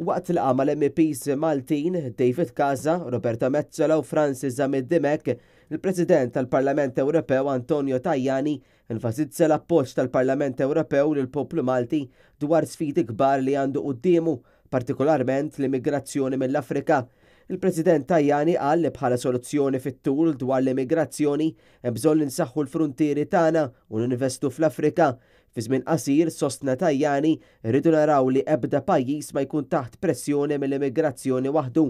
Waqt l-qama l-MPs Maltin, David Kaza, Roberta Mezzola u Francis Zamiddimek, il-President tal-Parlament Ewropew Antonio Tajani infasizza l-appoġġ tal-Parlament Ewropew l poplu Malti dwar sfidi kbar li għandu dimu, partikolarment l-immigrazzjoni mill-Afrika. Il-President Tajani għal li bħala soluzzjoni fit-tul dwar l-immigrazzjoni hemm bżonn insaħħu l-frontieri tagħna u ninvestu fl-Afrika Fi żmien qasir sostna tajjani rridu naraw li ebda pajjiż ma jkun taħt pressjoni mill-immigrazzjoni waħdu.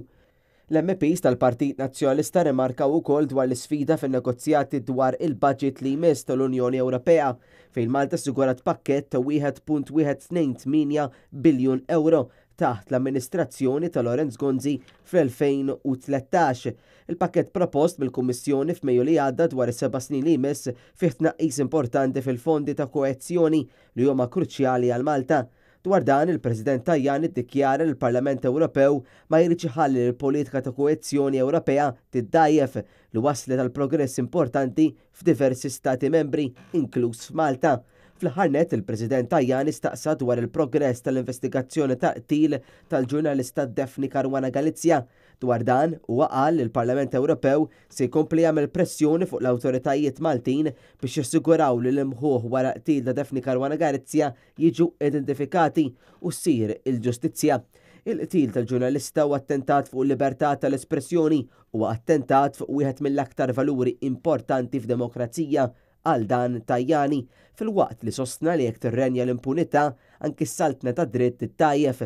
L-MPs tal-Partit Nazzjonalista remarkaw ukoll dwar l-sfida fin-negozjati dwar il-budget li jmiss tal-Unjoni Ewropea fejn Malta sigurat pakket ta' 1.128 biljun euro taħt l-amministrazzjoni ta' Lorenz Gonzi fl-2013. Il-pakket propost mill-Kummissjoni f'Mejju li għadda dwar is-seba' snin li jmiss fih tnaqqis importanti fil-fondi ta' koezzjoni li huma kruċjali għal Malta. Dwar dan il-President Tajjan iddikjara il parlament Ewropew ma jrid ħalli l-politika ta' koezzjoni Ewropea tiddajjef li waslet għal progress importanti f'diversi stati membri, inkluż f'Malta. Fl-ħarnet il-President Tajjan istaqsa dwar il-progress tal-investigazzjoni ta' qtil tal-ġurnalista Defni Karwana Galizja. Dwar dan, huwa qal il-Parlament Ewropew se jkompli jagħmel pressjoni fuq l-awtoritajiet Maltin biex jissiguraw li l-imħuħ wara qtil ta' Defni Karwana Galizja jiġu identifikati u ssir il-ġustizzja il-qtil tal-ġurnalista u attentat fuq libertà tal-espressjoni u attentat fuq wieħed mill-aktar valuri importanti f'demokrazija għal dan tajjani fil-waqt li sostna li jek tirrenja l-impunità anki s-saltna ta' dritt tajjef.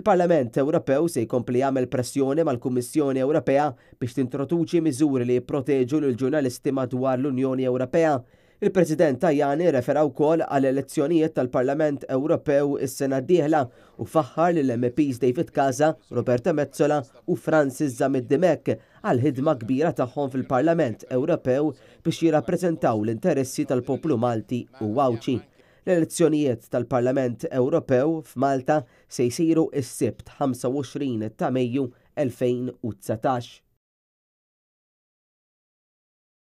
Il-Parlament Ewropew se jkompli jagħmel pressjoni mal-Kummissjoni Ewropea biex tintroduċi miżuri li jipproteġu l-ġurnalisti madwar l-Unjoni Ewropea Il-President Tajani referaw kol għal elezzjonijiet tal-Parlament Ewropew is-sena d-dieħla u faħħar l MPs David Kaza, Roberta Mezzola u Francis Zamiddimek għal ħidma kbira tagħhom fil-Parlament Ewropew biex jirrappreżentaw l-interessi tal-poplu Malti u Wawċi. L-elezzjonijiet tal-Parlament Ewropew f'Malta se jsiru s-sibt 25 ta' Mejju 2019.